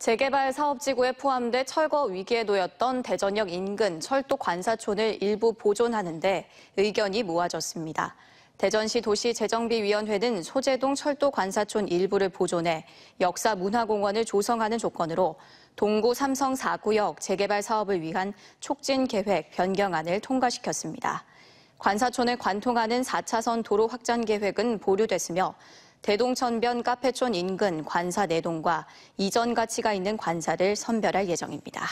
재개발 사업지구에 포함돼 철거 위기에 놓였던 대전역 인근 철도 관사촌을 일부 보존하는데 의견이 모아졌습니다. 대전시 도시재정비위원회는 소재동 철도 관사촌 일부를 보존해 역사 문화공원을 조성하는 조건으로 동구 삼성 4구역 재개발 사업을 위한 촉진 계획 변경안을 통과시켰습니다. 관사촌을 관통하는 4차선 도로 확장 계획은 보류됐으며 대동천변 카페촌 인근 관사 내동과 이전 가치가 있는 관사를 선별할 예정입니다.